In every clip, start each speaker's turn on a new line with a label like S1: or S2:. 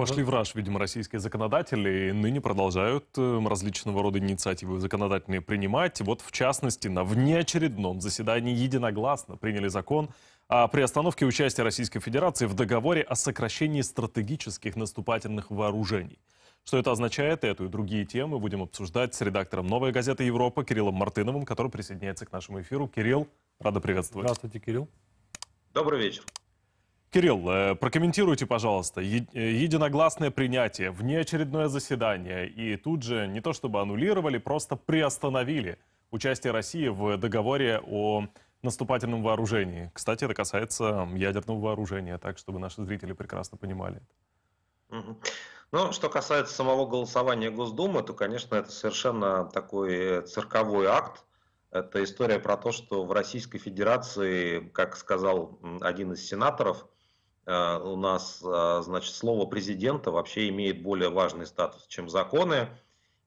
S1: Вошли в раж, видимо, российские законодатели, и ныне продолжают эм, различного рода инициативы законодательные принимать. Вот, в частности, на внеочередном заседании единогласно приняли закон о приостановке участия Российской Федерации в договоре о сокращении стратегических наступательных вооружений. Что это означает, эту и другие темы будем обсуждать с редактором «Новой газеты Европа» Кириллом Мартыновым, который присоединяется к нашему эфиру. Кирилл, рада приветствовать. Здравствуйте, Кирилл. Добрый вечер. Кирилл, э, прокомментируйте, пожалуйста, э, единогласное принятие, внеочередное заседание и тут же не то чтобы аннулировали, просто приостановили участие России в договоре о наступательном вооружении. Кстати, это касается ядерного вооружения, так чтобы наши зрители прекрасно понимали.
S2: Ну, что касается самого голосования Госдумы, то, конечно, это совершенно такой э, цирковой акт. Это история про то, что в Российской Федерации, как сказал один из сенаторов, Э, у нас, э, значит, слово президента вообще имеет более важный статус, чем законы.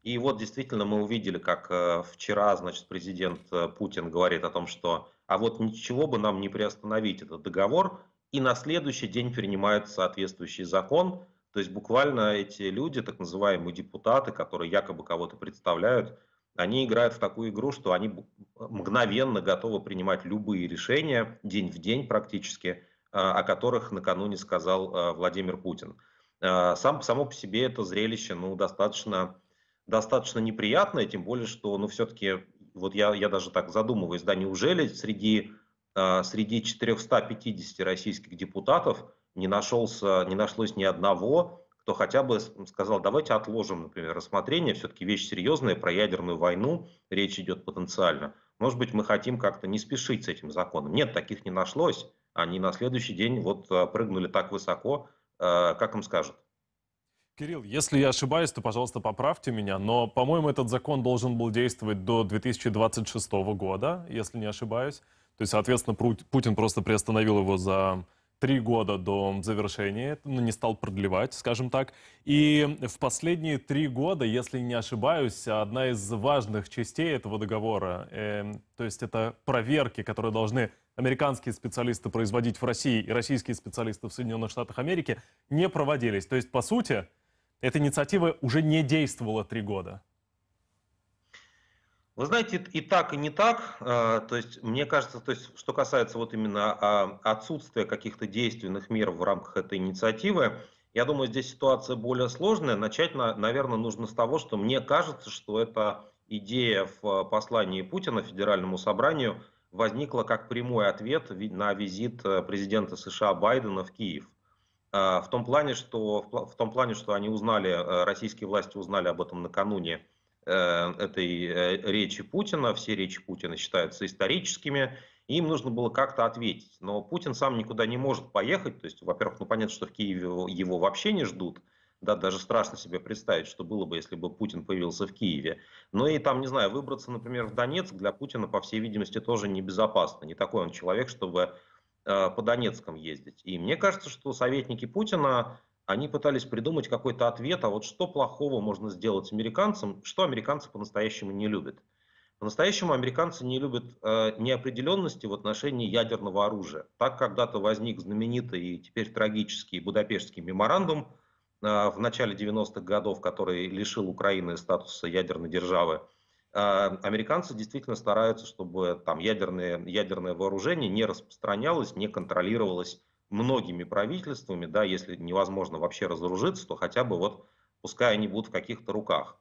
S2: И вот действительно мы увидели, как э, вчера, значит, президент Путин говорит о том, что а вот ничего бы нам не приостановить этот договор, и на следующий день принимают соответствующий закон. То есть буквально эти люди, так называемые депутаты, которые якобы кого-то представляют, они играют в такую игру, что они мгновенно готовы принимать любые решения, день в день практически – Э, о которых накануне сказал э, Владимир Путин. Э, сам, само по себе это зрелище ну, достаточно, достаточно неприятное, тем более, что ну, все-таки, вот я, я даже так задумываюсь, да, неужели среди, среди 450 российских депутатов не, нашелся, не нашлось ни одного, кто хотя бы сказал, давайте отложим, например, рассмотрение, все-таки вещь серьезная, про ядерную войну речь идет потенциально. Может быть, мы хотим как-то не спешить с этим законом. Нет, таких не нашлось они на следующий день вот а, прыгнули так высоко, а, как им скажут.
S1: Кирилл, если я ошибаюсь, то, пожалуйста, поправьте меня, но, по-моему, этот закон должен был действовать до 2026 года, если не ошибаюсь. То есть, соответственно, Путин просто приостановил его за три года до завершения, ну, не стал продлевать, скажем так. И в последние три года, если не ошибаюсь, одна из важных частей этого договора, э, то есть это проверки, которые должны американские специалисты производить в России и российские специалисты в Соединенных Штатах Америки, не проводились. То есть, по сути, эта инициатива уже не действовала три года.
S2: Вы знаете, и так, и не так. А, то есть, мне кажется, то есть, что касается вот именно а, отсутствия каких-то действенных мер в рамках этой инициативы, я думаю, здесь ситуация более сложная. Начать, наверное, нужно с того, что мне кажется, что эта идея в а, послании Путина Федеральному собранию возникла как прямой ответ на визит э, президента США Байдена в Киев. В том плане, что, в том плане, что они узнали, э, российские власти узнали об этом накануне Э, этой э, речи Путина. Все речи Путина считаются историческими. им нужно было как-то ответить. Но Путин сам никуда не может поехать. То есть, во-первых, ну понятно, что в Киеве его вообще не ждут. Да, даже страшно себе представить, что было бы, если бы Путин появился в Киеве. Но и там, не знаю, выбраться, например, в Донецк для Путина, по всей видимости, тоже небезопасно. Не такой он человек, чтобы э, по Донецкам ездить. И мне кажется, что советники Путина они пытались придумать какой-то ответ, а вот что плохого можно сделать американцам, что американцы по-настоящему не любят. По-настоящему американцы не любят э, неопределенности в отношении ядерного оружия. Так когда-то возник знаменитый и теперь трагический Будапештский меморандум э, в начале 90-х годов, который лишил Украины статуса ядерной державы. Э, американцы действительно стараются, чтобы там ядерное, ядерное вооружение не распространялось, не контролировалось многими правительствами, да, если невозможно вообще разоружиться, то хотя бы вот пускай они будут в каких-то руках.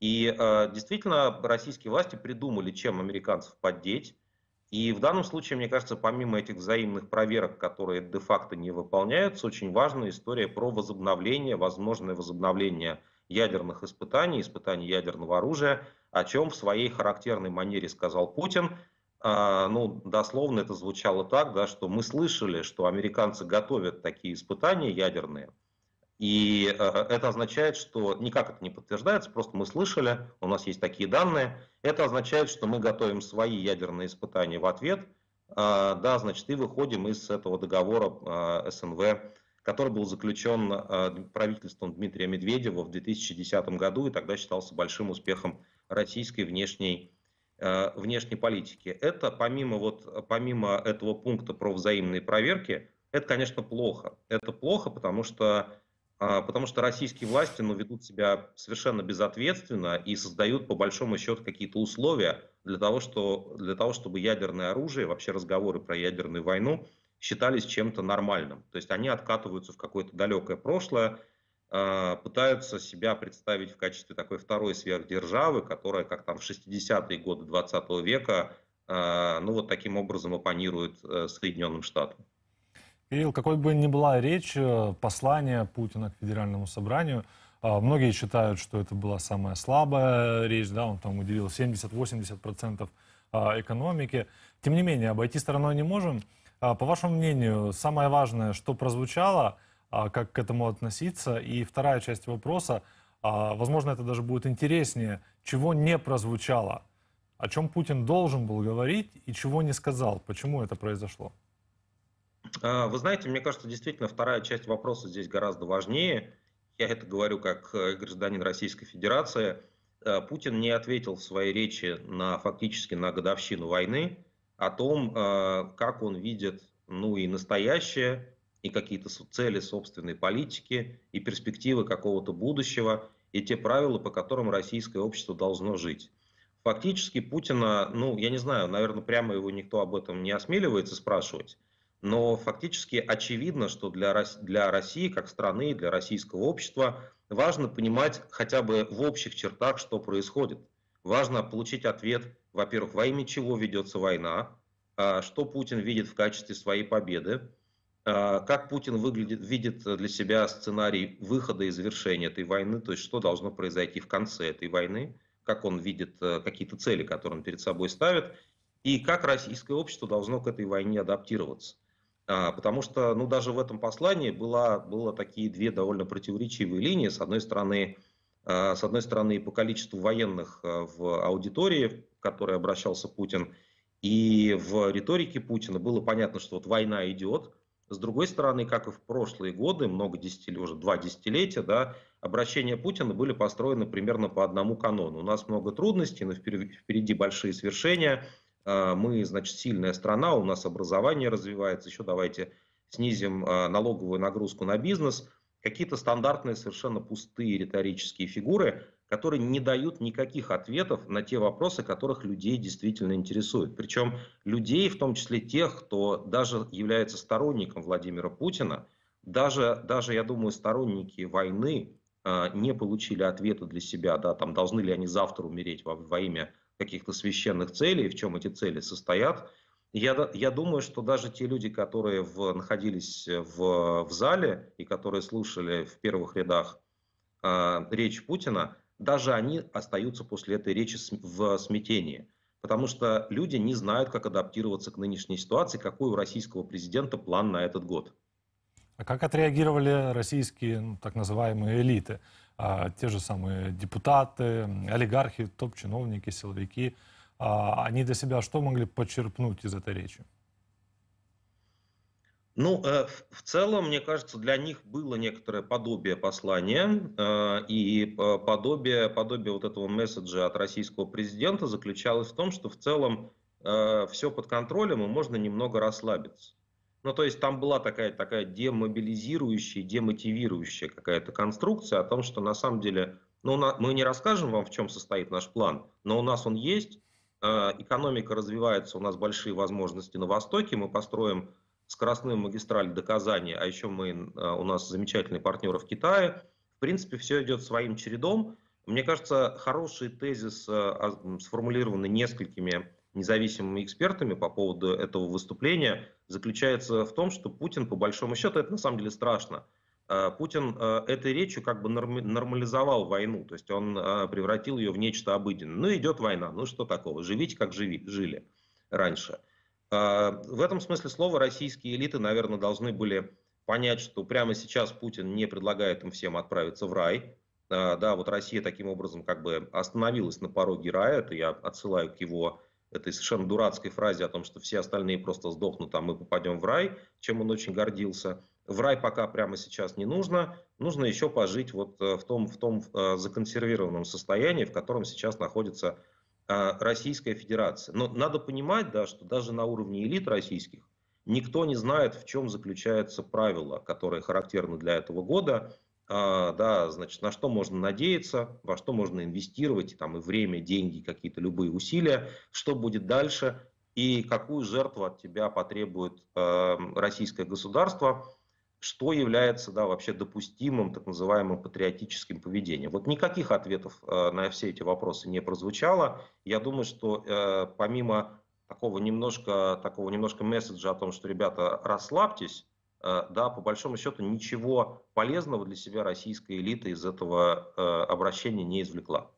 S2: И э, действительно российские власти придумали, чем американцев поддеть. И в данном случае, мне кажется, помимо этих взаимных проверок, которые де-факто не выполняются, очень важна история про возобновление, возможное возобновление ядерных испытаний, испытаний ядерного оружия, о чем в своей характерной манере сказал Путин – а, ну, дословно это звучало так, да, что мы слышали, что американцы готовят такие испытания ядерные, и э, это означает, что никак это не подтверждается, просто мы слышали, у нас есть такие данные. Это означает, что мы готовим свои ядерные испытания в ответ, а, да, значит, и выходим из этого договора а, СНВ, который был заключен правительством Дмитрия Медведева в 2010 году и тогда считался большим успехом российской внешней Э, внешней политики. Это помимо, вот, помимо этого пункта про взаимные проверки, это, конечно, плохо. Это плохо, потому что, а, потому что российские власти ну, ведут себя совершенно безответственно и создают, по большому счету, какие-то условия для того, что, для того, чтобы ядерное оружие, вообще разговоры про ядерную войну считались чем-то нормальным. То есть они откатываются в какое-то далекое прошлое, а, пытаются себя представить в качестве такой второй сверхдержавы, которая, как там в 60-е годы 20 века, а, ну вот таким образом оппонирует э, Соединенным Штатам.
S1: Кирилл, какой бы ни была речь, э, послание Путина к Федеральному собранию, а, многие считают, что это была самая слабая речь, да, он там уделил 70-80% экономики. Тем не менее, обойти стороной не можем. По вашему мнению, самое важное, что прозвучало – а, как к этому относиться. И вторая часть вопроса, а, возможно, это даже будет интереснее, чего не прозвучало, о чем Путин должен был говорить и чего не сказал, почему это произошло.
S2: А, вы знаете, мне кажется, действительно вторая часть вопроса здесь гораздо важнее. Я это говорю как э, гражданин Российской Федерации. Э, Путин не ответил в своей речи на фактически на годовщину войны о том, э, как он видит ну и настоящее, и какие-то цели собственной политики, и перспективы какого-то будущего, и те правила, по которым российское общество должно жить. Фактически Путина, ну, я не знаю, наверное, прямо его никто об этом не осмеливается спрашивать, но фактически очевидно, что для, для России как страны, для российского общества важно понимать хотя бы в общих чертах, что происходит. Важно получить ответ, во-первых, во имя чего ведется война, а, что Путин видит в качестве своей победы, а, как Путин выглядит, видит для себя сценарий выхода и завершения этой войны, то есть что должно произойти в конце этой войны, как он видит э, какие-то цели, которые он перед собой ставит, и как российское общество должно к этой войне адаптироваться. А, потому что ну, даже в этом послании было, было такие две довольно противоречивые линии. С одной стороны, э, с одной стороны по количеству военных э, в аудитории, к которой обращался Путин, и в риторике Путина было понятно, что вот война идет, с другой стороны, как и в прошлые годы, много десятилетий, уже два десятилетия, да, обращения Путина были построены примерно по одному канону. У нас много трудностей, но впереди большие свершения. А, мы, значит, сильная страна, у нас образование развивается. Еще давайте снизим а, налоговую нагрузку на бизнес. Какие-то стандартные, совершенно пустые риторические фигуры, которые не дают никаких ответов на те вопросы, которых людей действительно интересуют. Причем людей, в том числе тех, кто даже является сторонником Владимира Путина, даже, даже я думаю, сторонники войны э, не получили ответа для себя, да, там, должны ли они завтра умереть во, во имя каких-то священных целей, в чем эти цели состоят. Я, я думаю, что даже те люди, которые в, находились в, в зале и которые слушали в первых рядах э, речь Путина, даже они остаются после этой речи в смятении. Потому что люди не знают, как адаптироваться к нынешней ситуации, какой у российского президента план на этот год.
S1: А как отреагировали российские ну, так называемые элиты? А, те же самые депутаты, олигархи, топ-чиновники, силовики. А, они для себя что могли подчерпнуть из этой речи?
S2: Ну, э, в целом, мне кажется, для них было некоторое подобие послания, э, и подобие, подобие вот этого месседжа от российского президента заключалось в том, что в целом э, все под контролем, и можно немного расслабиться. Ну, то есть там была такая, такая демобилизирующая, демотивирующая какая-то конструкция о том, что на самом деле, ну, мы не расскажем вам, в чем состоит наш план, но у нас он есть, экономика развивается, у нас большие возможности на Востоке, мы построим скоростную магистраль до Казани, а еще мы, э, у нас замечательные партнеры в Китае. В принципе, все идет своим чередом. Мне кажется, хороший тезис э, а, сформулированный несколькими независимыми экспертами по поводу этого выступления заключается в том, что Путин, по большому счету, это на самом деле страшно. Э, Путин этой речью как бы нормализовал войну, то есть он превратил ее в нечто обыденное. Ну, идет война, ну что такого, живите, как жили раньше – а, в этом смысле слова российские элиты, наверное, должны были понять, что прямо сейчас Путин не предлагает им всем отправиться в рай. А, да, вот Россия таким образом как бы остановилась на пороге рая. Это я отсылаю к его этой совершенно дурацкой фразе о том, что все остальные просто сдохнут, а мы попадем в рай, чем он очень гордился. В рай пока прямо сейчас не нужно. Нужно еще пожить вот э, в том, в том э, законсервированном состоянии, в котором сейчас находится а, Российская Федерация. Но надо понимать, да, что даже на уровне элит российских никто не знает, в чем заключается правило, которое характерно для этого года, а, да, значит, на что можно надеяться, во что можно инвестировать, там и время, деньги, какие-то любые усилия, что будет дальше и какую жертву от тебя потребует а, российское государство – что является да, вообще допустимым так называемым патриотическим поведением. Вот никаких ответов э, на все эти вопросы не прозвучало. Я думаю, что э, помимо такого немножко, такого немножко месседжа о том, что, ребята, расслабьтесь, э, да, по большому счету ничего полезного для себя российская элита из этого э, обращения не извлекла.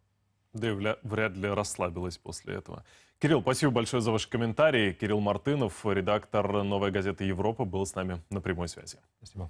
S1: Да и вряд ли расслабилась после этого. Кирилл, спасибо большое за ваши комментарии. Кирилл Мартынов, редактор «Новой газеты Европы», был с нами на прямой связи. Спасибо.